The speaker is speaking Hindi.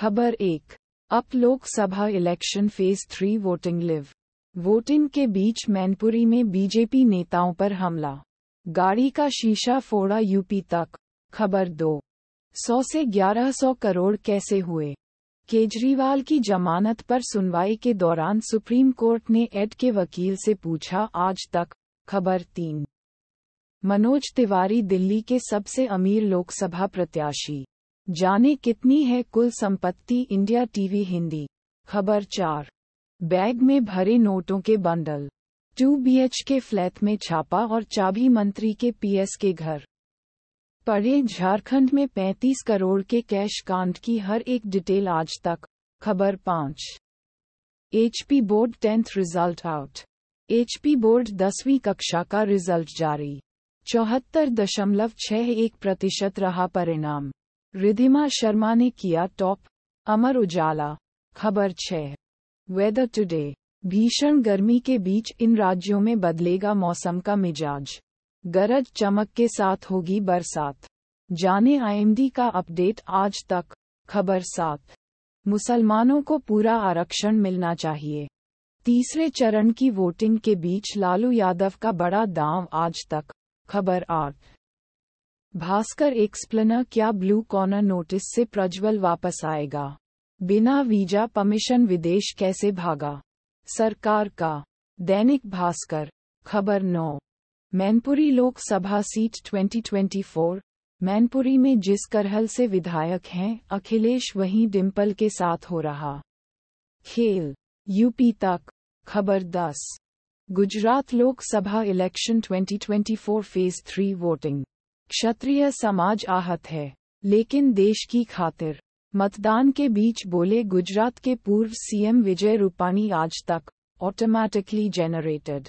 खबर एक UP Lok Sabha election phase three voting live voting के बीच मैनपुरी में बीजेपी नेताओं पर हमला गाड़ी का शीशा फोड़ा यूपी तक खबर दो सौ से ग्यारह सौ करोड़ कैसे हुए केजरीवाल की जमानत पर सुनवाई के दौरान सुप्रीम कोर्ट ने एड के वकील से पूछा आज तक खबर तीन मनोज तिवारी दिल्ली के सबसे अमीर लोकसभा प्रत्याशी जाने कितनी है कुल संपत्ति इंडिया टीवी हिंदी खबर चार बैग में भरे नोटों के बंडल टू बी के फ्लैट में छापा और चाबी मंत्री के पीएस के घर पढ़े झारखंड में 35 करोड़ के कैश कांड की हर एक डिटेल आज तक खबर पाँच HP board tenth result out HP board दसवीं कक्षा का रिजल्ट जारी चौहत्तर दशमलव छह एक प्रतिशत रहा परिणाम रिधिमा शर्मा ने किया टॉप अमर उजाला खबर छह वेदर टुडे भीषण गर्मी के बीच इन राज्यों में बदलेगा मौसम का मिजाज गरज चमक के साथ होगी बरसात जाने आईएमडी का अपडेट आज तक खबर सात मुसलमानों को पूरा आरक्षण मिलना चाहिए तीसरे चरण की वोटिंग के बीच लालू यादव का बड़ा दांव आज तक खबर आठ भास्कर एक्सप्लेनर क्या ब्लू कॉर्नर नोटिस से प्रज्वल वापस आएगा बिना वीजा परमिशन विदेश कैसे भागा सरकार का दैनिक भास्कर खबर नौ मैनपुरी लोकसभा सीट 2024 मैनपुरी में जिस करहल से विधायक हैं अखिलेश वहीं डिम्पल के साथ हो रहा खेल यूपी तक खबर दस Gujarat Lok Sabha election 2024 phase three voting क्षत्रिय समाज आहत है लेकिन देश की खातिर मतदान के बीच बोले गुजरात के पूर्व सीएम विजय रूपाणी आज तक ऑटोमैटिकली जनरेटेड